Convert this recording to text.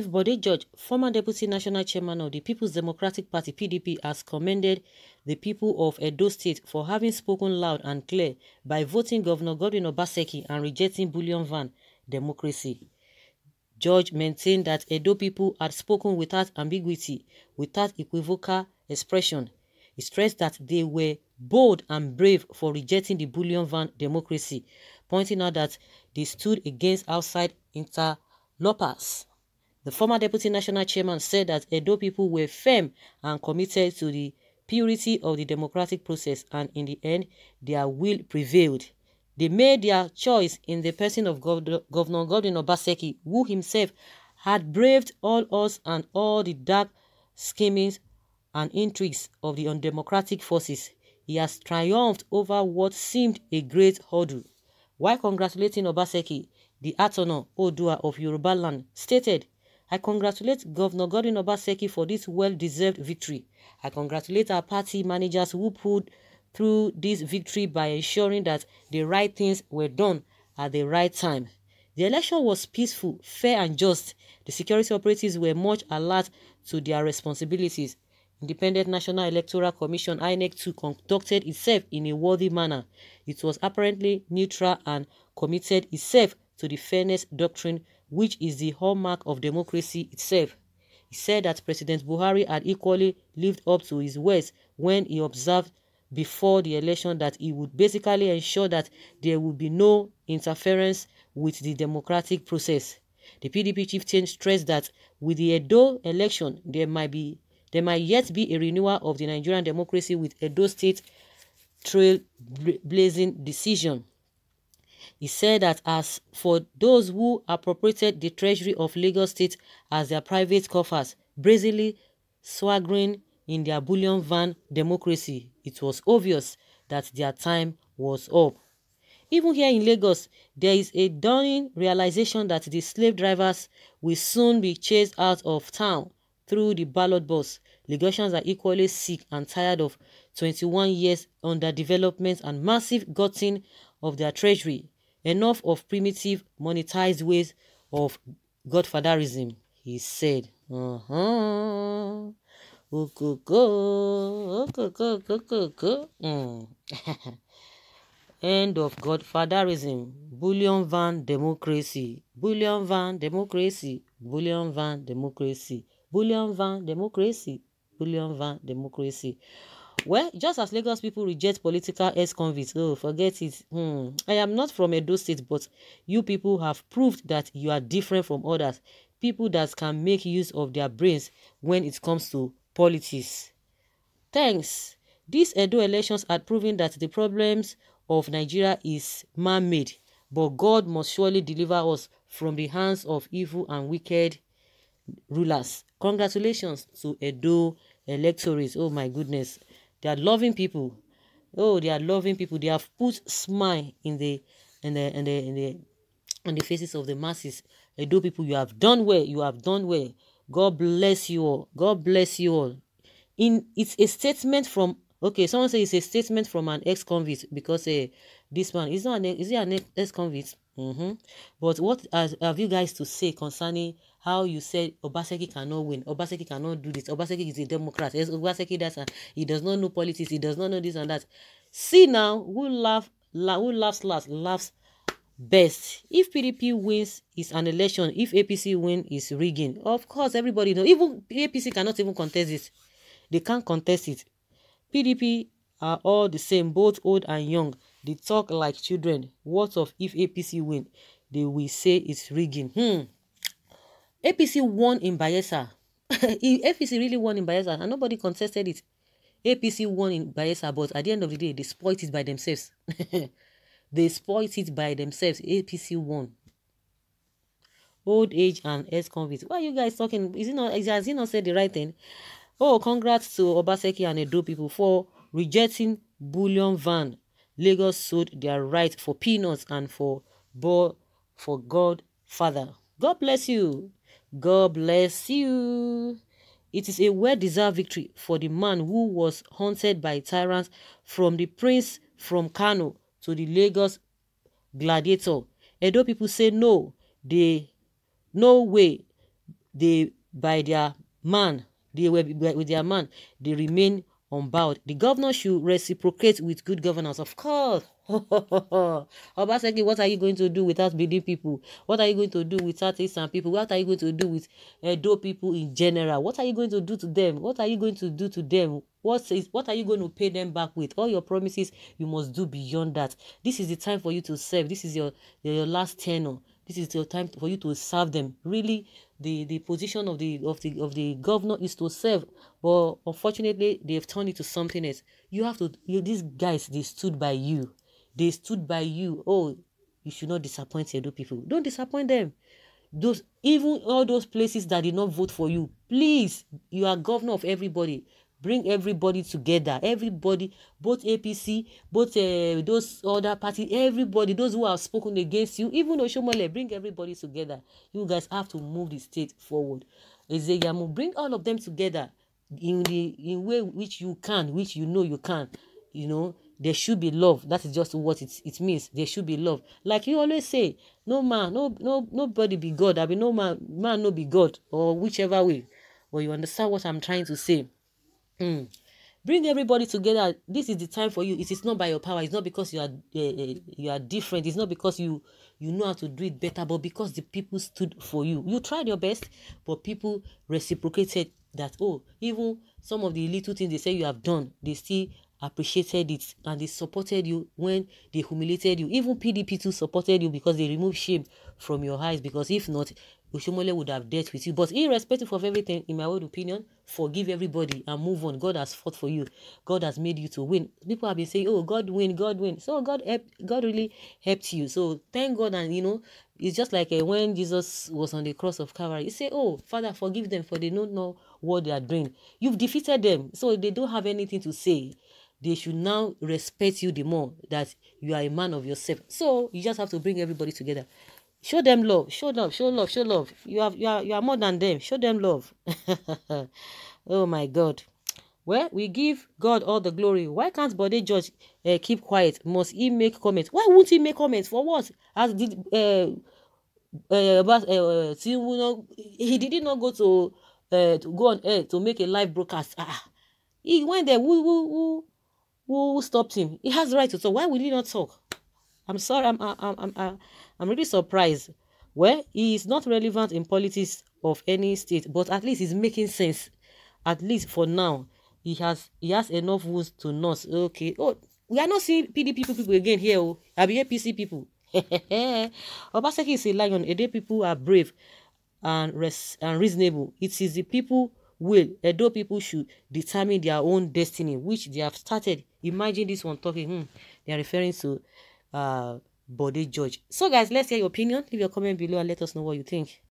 Chief Bode George, former Deputy National Chairman of the People's Democratic Party PDP, has commended the people of Edo State for having spoken loud and clear by voting Governor Godwin Obaseki and rejecting Bullion Van democracy. George maintained that Edo people had spoken without ambiguity, without equivocal expression. He stressed that they were bold and brave for rejecting the Bullion Van democracy, pointing out that they stood against outside interlopers. The former deputy national chairman said that Edo people were firm and committed to the purity of the democratic process and in the end, their will prevailed. They made their choice in the person of Gov Governor Godwin Obaseki, who himself had braved all odds and all the dark schemings and intrigues of the undemocratic forces. He has triumphed over what seemed a great hurdle. While congratulating Obaseki, the Attorney Odua of Yoruba land stated I congratulate Governor Godwin Obaseki for this well-deserved victory. I congratulate our party managers who pulled through this victory by ensuring that the right things were done at the right time. The election was peaceful, fair and just. The security operatives were much alert to their responsibilities. Independent National Electoral Commission INEC 2 conducted itself in a worthy manner. It was apparently neutral and committed itself to the fairness doctrine which is the hallmark of democracy itself. He said that President Buhari had equally lived up to his words when he observed before the election that he would basically ensure that there would be no interference with the democratic process. The PDP chieftain stressed that with the Edo election, there might be there might yet be a renewal of the Nigerian democracy with Edo state trailblazing decision. He said that as for those who appropriated the treasury of Lagos State as their private coffers, brazenly swaggering in their bullion van democracy, it was obvious that their time was up. Even here in Lagos, there is a dawning realization that the slave drivers will soon be chased out of town through the ballot box. Lagosians are equally sick and tired of 21 years under development and massive gutting of their treasury. Enough of primitive monetized ways of godfatherism, he said. Uh-huh. Hmm. End of godfatherism, bullion van democracy, bullion van democracy, bullion van democracy, bullion van democracy, bullion van democracy. Bullion van democracy. Well, just as Lagos people reject political ex-convicts, oh, forget it. Hmm. I am not from Edo State, but you people have proved that you are different from others. People that can make use of their brains when it comes to politics. Thanks. These Edo elections are proving that the problems of Nigeria is man-made, but God must surely deliver us from the hands of evil and wicked rulers. Congratulations to Edo electorates. Oh my goodness. They are loving people. Oh, they are loving people. They have put smile in the in the in the in the the faces of the masses. do, people, you have done well. You have done well. God bless you all. God bless you all. In it's a statement from okay. Someone says it's a statement from an ex-convict because uh, this man is not an, is he an ex-convict? Mm-hmm. But what has, have you guys to say concerning how you said Obaseki cannot win, Obaseki cannot do this, Obaseki is a Democrat, yes, Obaseki does a, he does not know politics, he does not know this and that. See now who laugh, la, who laughs last, laughs best. If PDP wins, it's an election. If APC win, it's rigging. Of course, everybody know. Even APC cannot even contest it. They can't contest it. PDP are all the same, both old and young. They talk like children. What of if APC win? They will say it's rigging. Hmm. APC won in If APC really won in Bayelsa and nobody contested it. APC won in Bayelsa, but at the end of the day, they spoiled it by themselves. they spoiled it by themselves. APC won. Old age and ex convicts. Why are you guys talking? Is it not has he not said the right thing? Oh, congrats to Obaseki and Edo people for rejecting bullion van Lagos sold their right for peanuts and for ball for God Father. God bless you. God bless you. It is a well-deserved victory for the man who was hunted by tyrants from the prince from Kano to the Lagos gladiator. Edo people say no, they no way they by their man, they were with their man, they remain on The governor should reciprocate with good governance, of course. Obaseki, what are you going to do without Benin people? What are you going to do without some people? What are you going to do with Edo people in general? What are you going to do to them? What are you going to do to them? What is what are you going to pay them back with? All your promises you must do beyond that. This is the time for you to serve. This is your your last tenure. This is your time for you to serve them. Really, the, the position of the of the of the governor is to serve, but unfortunately they have turned it to something else. You have to you, these guys they stood by you. They stood by you. Oh, you should not disappoint Edo people. Don't disappoint them. Those even all those places that did not vote for you, please, you are governor of everybody bring everybody together everybody both apc both uh, those other party, everybody those who have spoken against you even oshomole bring everybody together you guys have to move the state forward ezeyamu bring all of them together in the in way which you can which you know you can you know there should be love that is just what it, it means there should be love like you always say no man no no nobody be god i mean no man man no be god or whichever way but you understand what i'm trying to say Mm. Bring everybody together. This is the time for you. It is not by your power. It's not because you are uh, you are different. It's not because you you know how to do it better, but because the people stood for you. You tried your best, but people reciprocated that. Oh, even some of the little things they say you have done, they still appreciated it and they supported you when they humiliated you. Even PDP too supported you because they removed shame from your eyes. Because if not, Ushomole would have dealt with you. But irrespective of everything, in my own opinion, forgive everybody and move on. God has fought for you. God has made you to win. People have been saying, "Oh, God win, God win." So God help, God really helped you. So thank God, and you know, it's just like uh, when Jesus was on the cross of Calvary. He said, "Oh, Father, forgive them, for they don't know what they are doing. You've defeated them, so they don't have anything to say." They should now respect you the more that you are a man of yourself. So you just have to bring everybody together. show them love show love show love show love you have you are you are more than them show them love oh my god well we give god all the glory why can't body judge uh, eh, keep quiet must he make comments why won't he make comments for what as did uh, uh, but, uh, Tinubu no he did not go to uh, to go on air to make a live broadcast ah, ah. he went there who who who who stopped him he has the right to talk why will he not talk I'm sorry, I'm, I'm, I'm, I'm really surprised. Well, he is not relevant in politics of any state, but at least he's making sense. At least for now, he has he has enough wounds to nurse. Okay. Oh, we are not seeing PDP people again here. Oh, I be APC people. Obaseki is a lion. Edo people are brave and res- and reasonable. It is the people will Edo people should determine their own destiny, which they have started. Imagine this one talking. Hmm, they are referring to uh, body judge. So guys, let's hear your opinion. Leave your comment below and let us know what you think.